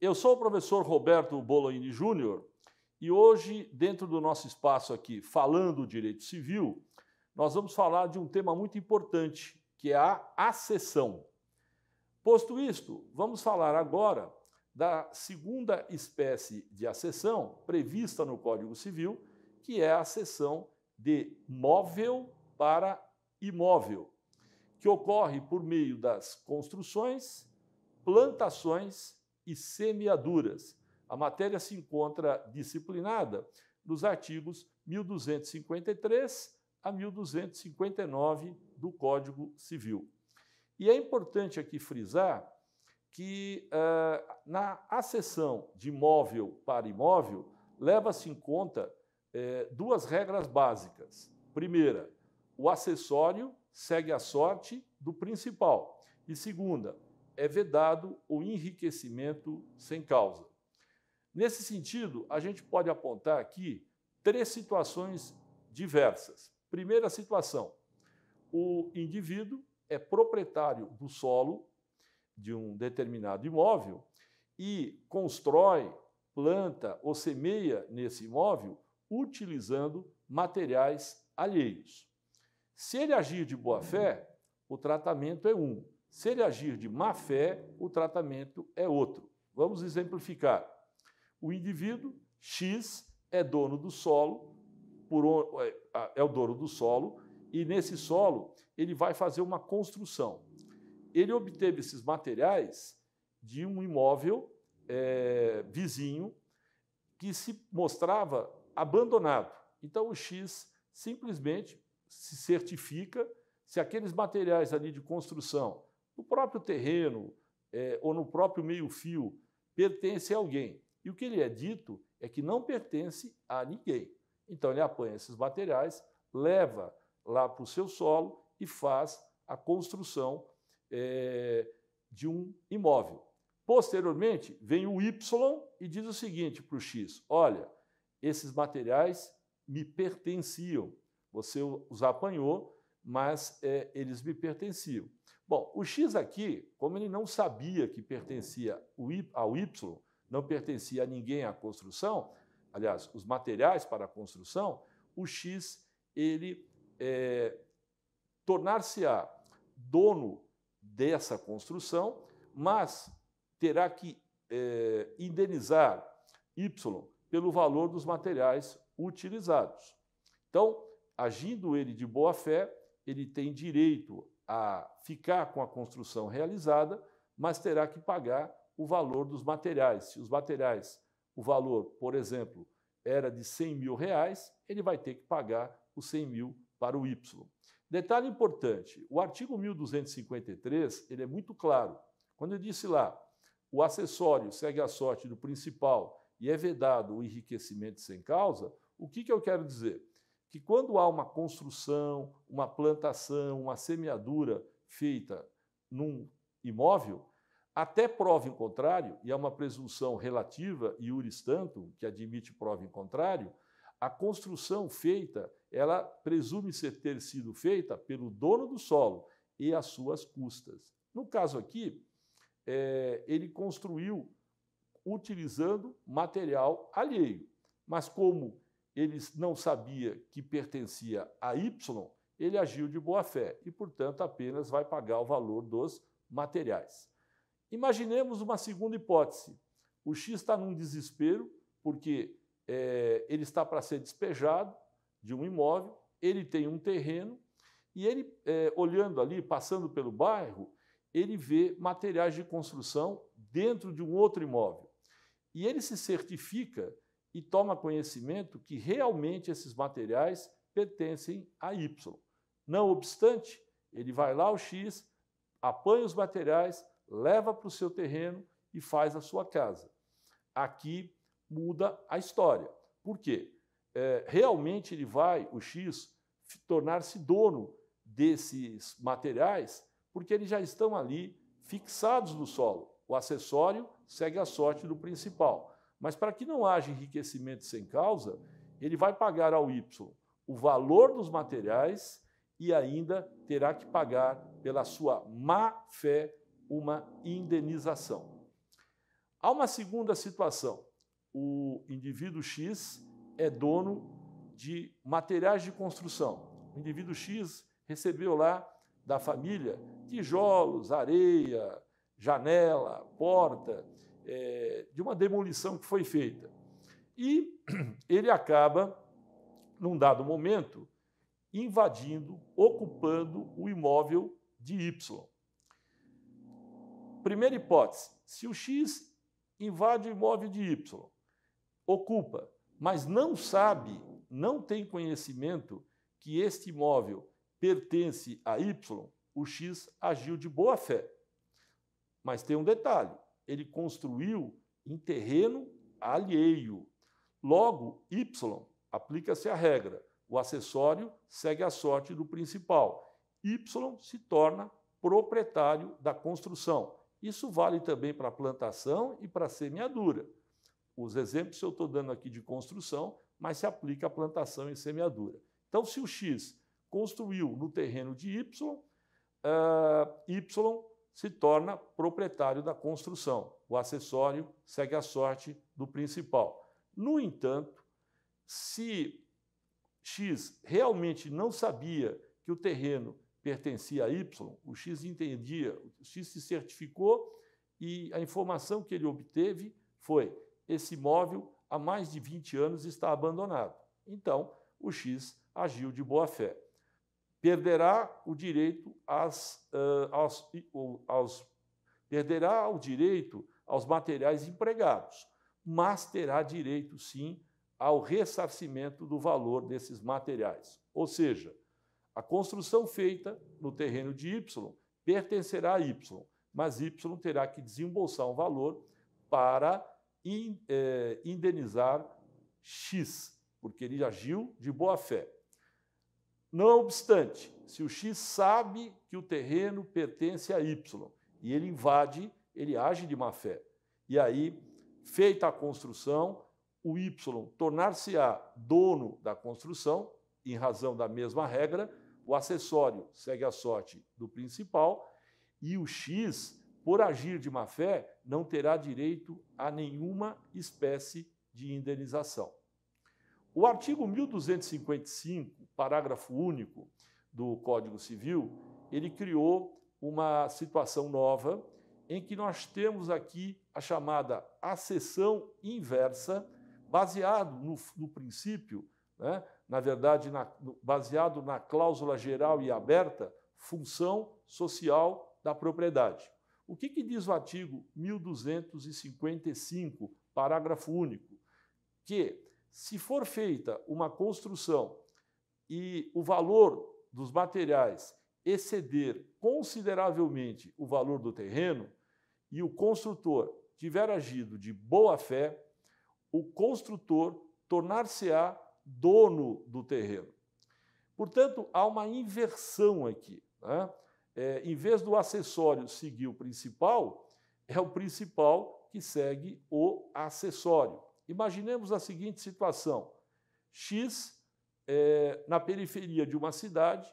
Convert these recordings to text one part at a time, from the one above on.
Eu sou o professor Roberto Bolognini Júnior e hoje, dentro do nosso espaço aqui, falando direito civil, nós vamos falar de um tema muito importante, que é a acessão. Posto isto, vamos falar agora da segunda espécie de acessão prevista no Código Civil, que é a acessão de móvel para imóvel que ocorre por meio das construções, plantações e semeaduras. A matéria se encontra disciplinada nos artigos 1253 a 1259 do Código Civil. E é importante aqui frisar que eh, na acessão de imóvel para imóvel, leva-se em conta eh, duas regras básicas. Primeira, o acessório segue a sorte do principal. E segunda, é vedado o enriquecimento sem causa. Nesse sentido, a gente pode apontar aqui três situações diversas. Primeira situação: o indivíduo é proprietário do solo de um determinado imóvel e constrói, planta ou semeia nesse imóvel utilizando materiais alheios. Se ele agir de boa fé, o tratamento é um. Se ele agir de má fé, o tratamento é outro. Vamos exemplificar. O indivíduo X é dono do solo, por, é, é o dono do solo, e nesse solo ele vai fazer uma construção. Ele obteve esses materiais de um imóvel é, vizinho que se mostrava abandonado. Então o X simplesmente se certifica se aqueles materiais ali de construção, no próprio terreno é, ou no próprio meio-fio, pertence a alguém. E o que ele é dito é que não pertence a ninguém. Então ele apanha esses materiais, leva lá para o seu solo e faz a construção é, de um imóvel. Posteriormente, vem o Y e diz o seguinte para o X: olha, esses materiais me pertenciam, você os apanhou, mas é, eles me pertenciam. Bom, o X aqui, como ele não sabia que pertencia ao Y, não pertencia a ninguém à construção, aliás, os materiais para a construção, o X, ele é, tornar-se-á dono dessa construção, mas terá que é, indenizar Y pelo valor dos materiais utilizados. Então, agindo ele de boa fé, ele tem direito a ficar com a construção realizada, mas terá que pagar o valor dos materiais. Se os materiais, o valor, por exemplo, era de 100 mil reais, ele vai ter que pagar os 100 mil para o Y. Detalhe importante, o artigo 1253 ele é muito claro. Quando eu disse lá, o acessório segue a sorte do principal e é vedado o enriquecimento sem causa, o que, que eu quero dizer? que quando há uma construção, uma plantação, uma semeadura feita num imóvel, até prova em contrário, e é uma presunção relativa e tanto que admite prova em contrário, a construção feita, ela presume -se ter sido feita pelo dono do solo e às suas custas. No caso aqui, é, ele construiu utilizando material alheio, mas como ele não sabia que pertencia a Y, ele agiu de boa fé e, portanto, apenas vai pagar o valor dos materiais. Imaginemos uma segunda hipótese. O X está num desespero porque é, ele está para ser despejado de um imóvel, ele tem um terreno e ele, é, olhando ali, passando pelo bairro, ele vê materiais de construção dentro de um outro imóvel. E ele se certifica e toma conhecimento que realmente esses materiais pertencem a Y. Não obstante, ele vai lá ao X, apanha os materiais, leva para o seu terreno e faz a sua casa. Aqui muda a história. Por quê? É, realmente ele vai, o X, tornar-se dono desses materiais, porque eles já estão ali fixados no solo. O acessório segue a sorte do principal. Mas para que não haja enriquecimento sem causa, ele vai pagar ao Y o valor dos materiais e ainda terá que pagar pela sua má fé uma indenização. Há uma segunda situação. O indivíduo X é dono de materiais de construção. O indivíduo X recebeu lá da família tijolos, areia, janela, porta, é, de uma demolição que foi feita. E ele acaba, num dado momento, invadindo, ocupando o imóvel de Y. Primeira hipótese: se o X invade o imóvel de Y, ocupa, mas não sabe, não tem conhecimento que este imóvel pertence a Y, o X agiu de boa fé. Mas tem um detalhe: ele construiu em terreno alheio. Logo, Y aplica-se a regra. O acessório segue a sorte do principal. Y se torna proprietário da construção. Isso vale também para a plantação e para a semeadura. Os exemplos que eu estou dando aqui de construção, mas se aplica à plantação e semeadura. Então, se o X construiu no terreno de Y, uh, Y se torna proprietário da construção. O acessório segue a sorte do principal. No entanto, se X realmente não sabia que o terreno pertencia a Y, o X entendia, o X se certificou e a informação que ele obteve foi: esse imóvel há mais de 20 anos está abandonado. Então, o X agiu de boa fé perderá o direito às, uh, aos, aos, perderá o direito aos materiais empregados, mas terá direito sim ao ressarcimento do valor desses materiais. Ou seja, a construção feita no terreno de Y pertencerá a Y, mas Y terá que desembolsar um valor para in, eh, indenizar X, porque ele agiu de boa fé. Não obstante, se o X sabe que o terreno pertence a Y e ele invade, ele age de má fé. E aí, feita a construção, o Y tornar-se-á dono da construção, em razão da mesma regra, o acessório segue a sorte do principal e o X, por agir de má fé, não terá direito a nenhuma espécie de indenização. O artigo 1255, parágrafo único do Código Civil, ele criou uma situação nova em que nós temos aqui a chamada acessão inversa, baseado no, no princípio, né, na verdade, na, baseado na cláusula geral e aberta, função social da propriedade. O que, que diz o artigo 1255, parágrafo único? Que se for feita uma construção e o valor dos materiais exceder consideravelmente o valor do terreno e o construtor tiver agido de boa fé, o construtor tornar-se-á dono do terreno. Portanto, há uma inversão aqui. Né? É, em vez do acessório seguir o principal, é o principal que segue o acessório imaginemos a seguinte situação: X, é, na periferia de uma cidade,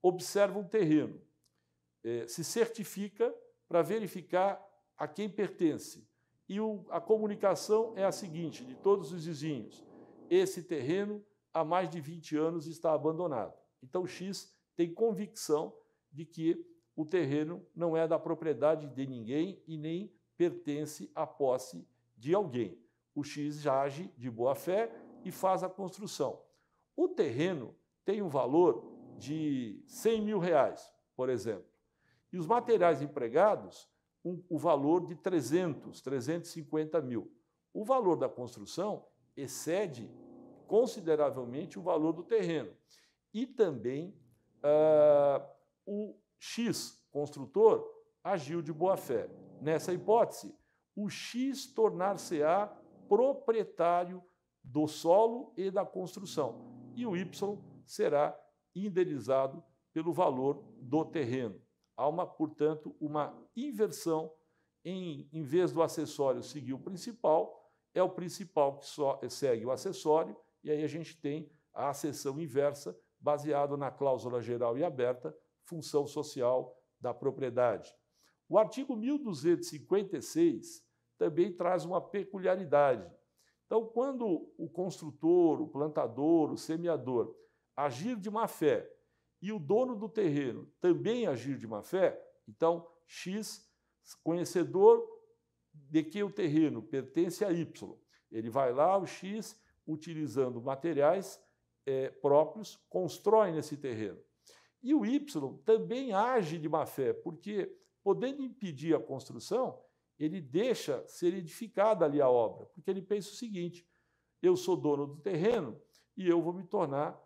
observa um terreno, é, se certifica para verificar a quem pertence. E o, a comunicação é a seguinte: de todos os vizinhos, esse terreno há mais de 20 anos está abandonado. Então, X tem convicção de que o terreno não é da propriedade de ninguém e nem pertence à posse de alguém o X age de boa fé e faz a construção. O terreno tem um valor de 100 mil reais, por exemplo, e os materiais empregados, um, o valor de 300, 350 mil. O valor da construção excede consideravelmente o valor do terreno. E também uh, o X, construtor, agiu de boa fé. Nessa hipótese, o X tornar-se-á proprietário do solo e da construção, e o Y será indenizado pelo valor do terreno. Há, uma, portanto, uma inversão em, em vez do acessório seguir o principal, é o principal que só eh, segue o acessório, e aí a gente tem a acessão inversa, baseado na cláusula geral e aberta, função social da propriedade. O artigo 1256 também traz uma peculiaridade. Então, quando o construtor, o plantador, o semeador agir de má fé e o dono do terreno também agir de má fé, então X, conhecedor de que o terreno pertence a Y, ele vai lá, o X, utilizando materiais é, próprios, constrói nesse terreno. E o Y também age de má fé, porque, podendo impedir a construção, ele deixa ser edificada ali a obra, porque ele pensa o seguinte: eu sou dono do terreno e eu vou me tornar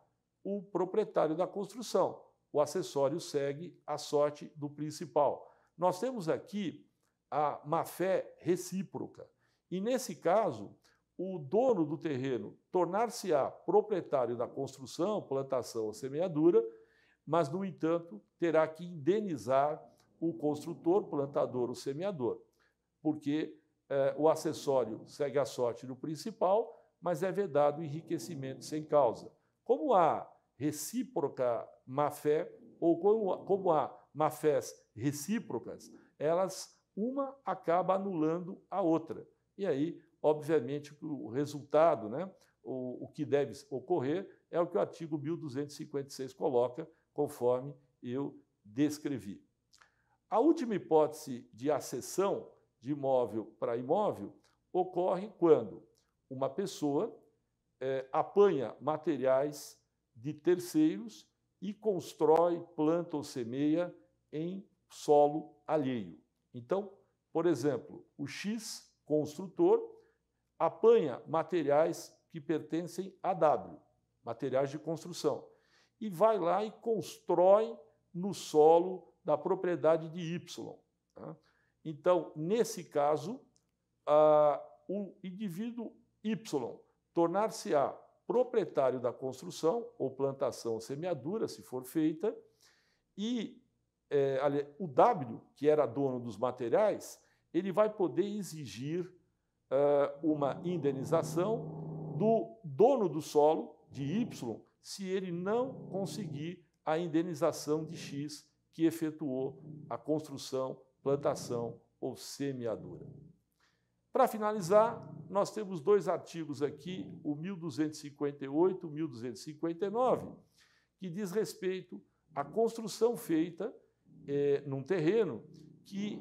o proprietário da construção. O acessório segue a sorte do principal. Nós temos aqui a má fé recíproca. E nesse caso, o dono do terreno tornar-se-á proprietário da construção, plantação ou semeadura, mas, no entanto, terá que indenizar o construtor, plantador ou semeador porque eh, o acessório segue a sorte do principal, mas é vedado o enriquecimento sem causa. Como há recíproca má-fé, ou como, como há má-fés recíprocas, elas, uma acaba anulando a outra. E aí, obviamente, o resultado, né, o, o que deve ocorrer, é o que o artigo 1256 coloca, conforme eu descrevi. A última hipótese de acessão de imóvel para imóvel ocorre quando uma pessoa é, apanha materiais de terceiros e constrói, planta ou semeia em solo alheio. Então, por exemplo, o X construtor apanha materiais que pertencem a W, materiais de construção, e vai lá e constrói no solo da propriedade de Y. Tá? Então, nesse caso, o indivíduo Y tornar-se-á proprietário da construção ou plantação ou semeadura, se for feita, e é, o W, que era dono dos materiais, ele vai poder exigir é, uma indenização do dono do solo, de Y, se ele não conseguir a indenização de X que efetuou a construção plantação ou semeadura. Para finalizar, nós temos dois artigos aqui, o 1258 e 1259, que diz respeito à construção feita é, num terreno que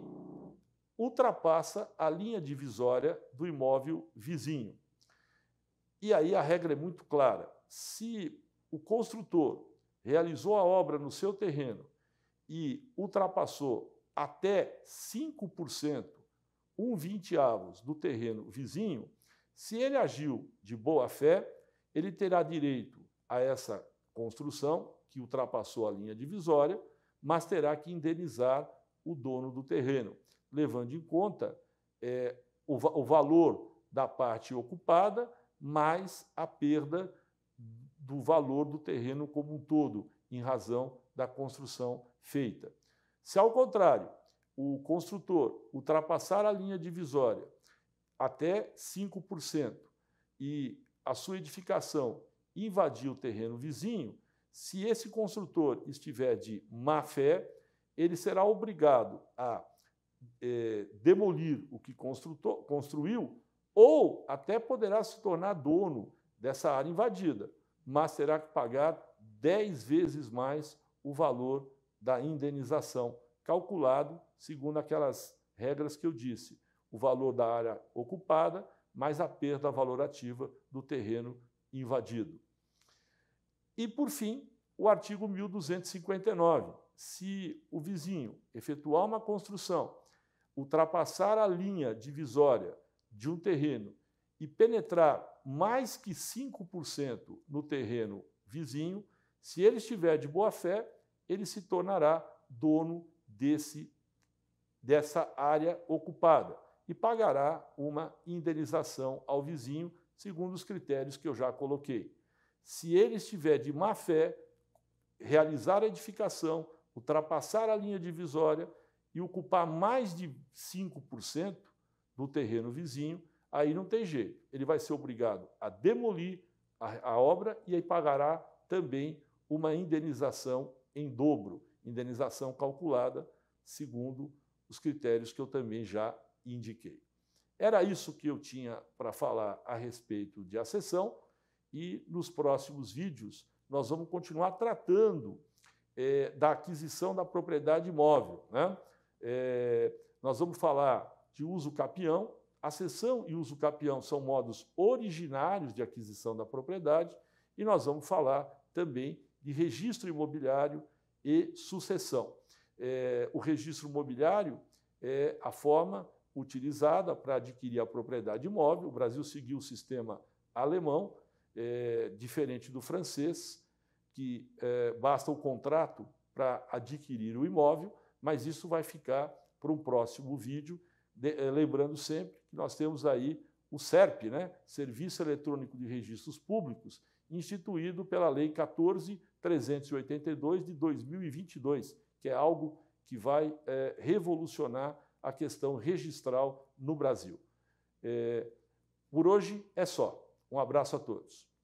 ultrapassa a linha divisória do imóvel vizinho. E aí a regra é muito clara. Se o construtor realizou a obra no seu terreno e ultrapassou até 5%, um vinteavos do terreno vizinho, se ele agiu de boa fé, ele terá direito a essa construção que ultrapassou a linha divisória, mas terá que indenizar o dono do terreno, levando em conta é, o, o valor da parte ocupada mais a perda do valor do terreno como um todo, em razão da construção feita. Se, ao contrário, o construtor ultrapassar a linha divisória até 5% e a sua edificação invadir o terreno vizinho, se esse construtor estiver de má fé, ele será obrigado a é, demolir o que construiu ou até poderá se tornar dono dessa área invadida, mas terá que pagar 10 vezes mais o valor da indenização, calculado segundo aquelas regras que eu disse: o valor da área ocupada mais a perda valorativa do terreno invadido. E, por fim, o artigo 1259. Se o vizinho efetuar uma construção, ultrapassar a linha divisória de um terreno e penetrar mais que 5% no terreno vizinho, se ele estiver de boa fé, ele se tornará dono desse, dessa área ocupada e pagará uma indenização ao vizinho, segundo os critérios que eu já coloquei. Se ele estiver de má fé, realizar a edificação, ultrapassar a linha divisória e ocupar mais de 5% do terreno vizinho, aí não tem jeito. Ele vai ser obrigado a demolir a, a obra e aí pagará também uma indenização em dobro, indenização calculada segundo os critérios que eu também já indiquei. Era isso que eu tinha para falar a respeito de acessão e nos próximos vídeos nós vamos continuar tratando é, da aquisição da propriedade imóvel. Né? É, nós vamos falar de uso capião. acessão e uso capião são modos originários de aquisição da propriedade e nós vamos falar também de registro imobiliário e sucessão. É, o registro imobiliário é a forma utilizada para adquirir a propriedade imóvel. O Brasil seguiu o sistema alemão, é, diferente do francês, que é, basta o contrato para adquirir o imóvel, mas isso vai ficar para um próximo vídeo. De, é, lembrando sempre que nós temos aí o SERP, né? Serviço Eletrônico de Registros Públicos, instituído pela Lei 14 382 de 2022, que é algo que vai é, revolucionar a questão registral no Brasil. É, por hoje é só. Um abraço a todos.